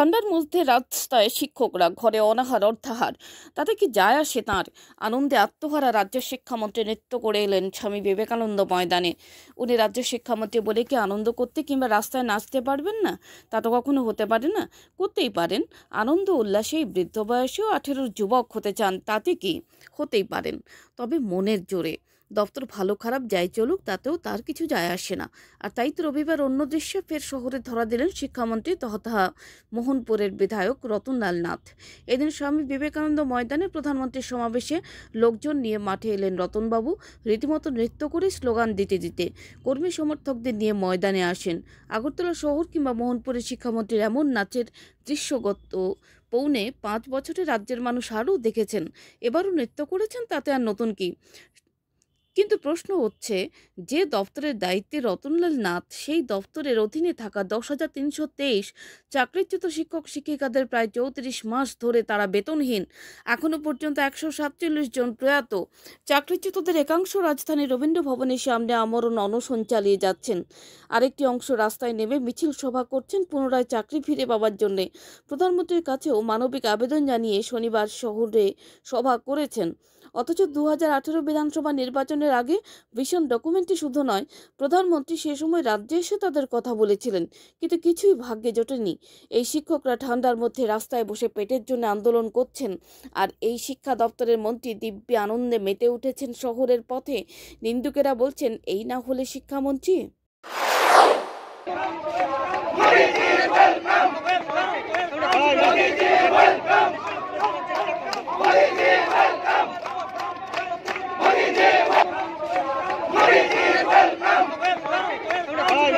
ঠান্ডার মধ্যে রাস্তায় শিক্ষকরা ঘরে অনাহার অর্ধাহার তাতে কি যায় আসে তাঁর আনন্দে আত্মহারা রাজ্য শিক্ষামন্ত্রী নৃত্য করে এলেন স্বামী বিবেকানন্দ ময়দানে উনি রাজ্য শিক্ষামন্ত্রী বলে কি আনন্দ করতে কিংবা রাস্তায় নাচতে পারবেন না তা তো কখনো হতে পারে না করতেই পারেন আনন্দ উল্লাসেই বৃদ্ধ বয়সেও আঠেরোর যুবক হতে চান তাতে কি হতেই পারেন তবে মনের জোরে দপ্তর ভালো খারাপ যাই চলুক তাতেও তার কিছু যায় আসে না আর তাই তো রবিবার অন্য দৃশ্যে ফের শহরে ধরা দিলেন শিক্ষামন্ত্রী তথা মোহনপুরের বিধায়ক রতনলাল নাথ এদিন স্বামী বিবেকানন্দ ময়দানে প্রধানমন্ত্রীর সমাবেশে লোকজন নিয়ে মাঠে এলেন রতনবাবু রীতিমতো নৃত্য করে স্লোগান দিতে দিতে কর্মী সমর্থকদের নিয়ে ময়দানে আসেন আগরতলা শহর কিংবা মোহনপুরের শিক্ষামন্ত্রীর এমন নাচের দৃশ্যগত পৌনে পাঁচ বছরে রাজ্যের মানুষ আরও দেখেছেন এবারও নৃত্য করেছেন তাতে আর নতুন কি কিন্তু প্রশ্ন হচ্ছে যে দপ্তরের দায়িত্বে রতনলাল নাথ সেই দপ্তরের অধীনে থাকা দশ হাজার তিনশো তেইশ চাকরিচ্যুত শিক্ষক শিক্ষিকাদের প্রায় চৌত্রিশ মাস ধরে তারা বেতনহীন এখনও পর্যন্ত একশো সাতচল্লিশ জন প্রয়াত চাকরিচ্যুতদের একাংশ রাজধানী রবীন্দ্র ভবনের সামনে আমরণ অনশন চালিয়ে যাচ্ছেন আরেকটি অংশ রাস্তায় নেমে মিছিল সভা করছেন পুনরায় চাকরি ফিরে পাওয়ার জন্যে প্রধানমন্ত্রীর কাছেও মানবিক আবেদন জানিয়ে শনিবার শহরে সভা করেছেন অথচ দু বিধানসভা নির্বাচনের আগে ভীষণ ডকুমেন্টটি শুধু নয় প্রধানমন্ত্রী সে সময় রাজ্যে এসে তাদের কথা বলেছিলেন কিন্তু কিছুই ভাগ্যে জোটেনি এই শিক্ষকরা ঠান্ডার মধ্যে রাস্তায় বসে পেটের জন্য আন্দোলন করছেন আর এই শিক্ষা দপ্তরের মন্ত্রী দিব্যি আনন্দে মেতে উঠেছেন শহরের পথে নিন্দুকেরা বলছেন এই না হলে শিক্ষামন্ত্রী